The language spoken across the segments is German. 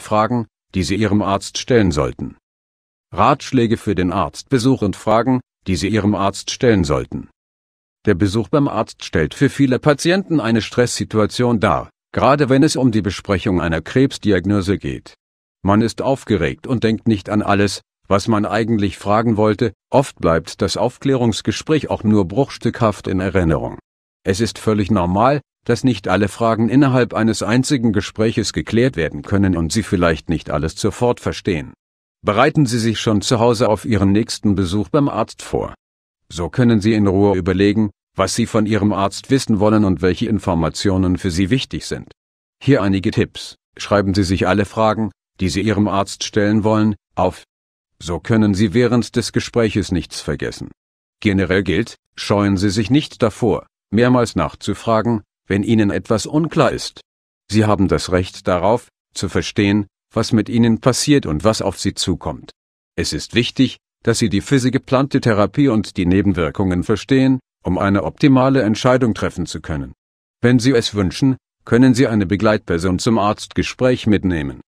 Fragen, die Sie Ihrem Arzt stellen sollten. Ratschläge für den Arztbesuch und Fragen, die Sie Ihrem Arzt stellen sollten. Der Besuch beim Arzt stellt für viele Patienten eine Stresssituation dar, gerade wenn es um die Besprechung einer Krebsdiagnose geht. Man ist aufgeregt und denkt nicht an alles, was man eigentlich fragen wollte, oft bleibt das Aufklärungsgespräch auch nur bruchstückhaft in Erinnerung. Es ist völlig normal, dass nicht alle Fragen innerhalb eines einzigen Gespräches geklärt werden können und Sie vielleicht nicht alles sofort verstehen. Bereiten Sie sich schon zu Hause auf Ihren nächsten Besuch beim Arzt vor. So können Sie in Ruhe überlegen, was Sie von Ihrem Arzt wissen wollen und welche Informationen für Sie wichtig sind. Hier einige Tipps. Schreiben Sie sich alle Fragen, die Sie Ihrem Arzt stellen wollen, auf. So können Sie während des Gespräches nichts vergessen. Generell gilt, scheuen Sie sich nicht davor, mehrmals nachzufragen, wenn Ihnen etwas unklar ist. Sie haben das Recht darauf, zu verstehen, was mit Ihnen passiert und was auf Sie zukommt. Es ist wichtig, dass Sie die für Sie geplante Therapie und die Nebenwirkungen verstehen, um eine optimale Entscheidung treffen zu können. Wenn Sie es wünschen, können Sie eine Begleitperson zum Arztgespräch mitnehmen.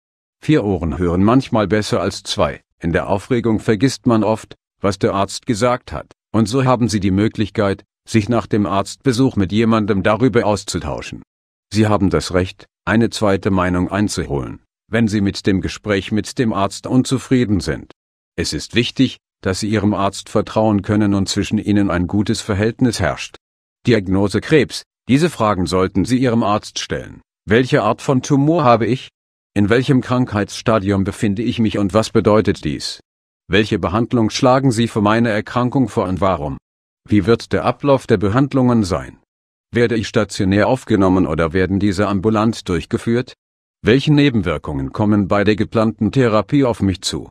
Vier Ohren hören manchmal besser als zwei. In der Aufregung vergisst man oft, was der Arzt gesagt hat, und so haben Sie die Möglichkeit, sich nach dem Arztbesuch mit jemandem darüber auszutauschen. Sie haben das Recht, eine zweite Meinung einzuholen, wenn Sie mit dem Gespräch mit dem Arzt unzufrieden sind. Es ist wichtig, dass Sie Ihrem Arzt vertrauen können und zwischen Ihnen ein gutes Verhältnis herrscht. Diagnose Krebs. Diese Fragen sollten Sie Ihrem Arzt stellen. Welche Art von Tumor habe ich? In welchem Krankheitsstadium befinde ich mich und was bedeutet dies? Welche Behandlung schlagen Sie für meine Erkrankung vor und warum? Wie wird der Ablauf der Behandlungen sein? Werde ich stationär aufgenommen oder werden diese ambulant durchgeführt? Welche Nebenwirkungen kommen bei der geplanten Therapie auf mich zu?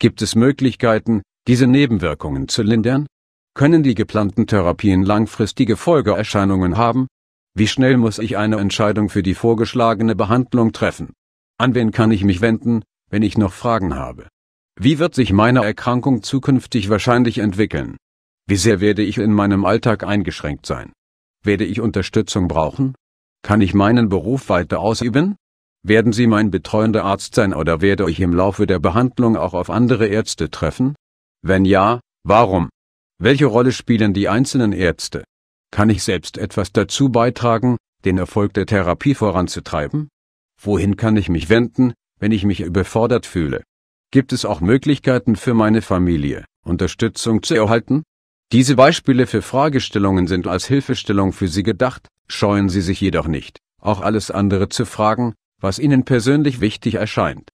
Gibt es Möglichkeiten, diese Nebenwirkungen zu lindern? Können die geplanten Therapien langfristige Folgeerscheinungen haben? Wie schnell muss ich eine Entscheidung für die vorgeschlagene Behandlung treffen? An wen kann ich mich wenden, wenn ich noch Fragen habe? Wie wird sich meine Erkrankung zukünftig wahrscheinlich entwickeln? Wie sehr werde ich in meinem Alltag eingeschränkt sein? Werde ich Unterstützung brauchen? Kann ich meinen Beruf weiter ausüben? Werden Sie mein betreuender Arzt sein oder werde ich im Laufe der Behandlung auch auf andere Ärzte treffen? Wenn ja, warum? Welche Rolle spielen die einzelnen Ärzte? Kann ich selbst etwas dazu beitragen, den Erfolg der Therapie voranzutreiben? Wohin kann ich mich wenden, wenn ich mich überfordert fühle? Gibt es auch Möglichkeiten für meine Familie, Unterstützung zu erhalten? Diese Beispiele für Fragestellungen sind als Hilfestellung für Sie gedacht, scheuen Sie sich jedoch nicht, auch alles andere zu fragen, was Ihnen persönlich wichtig erscheint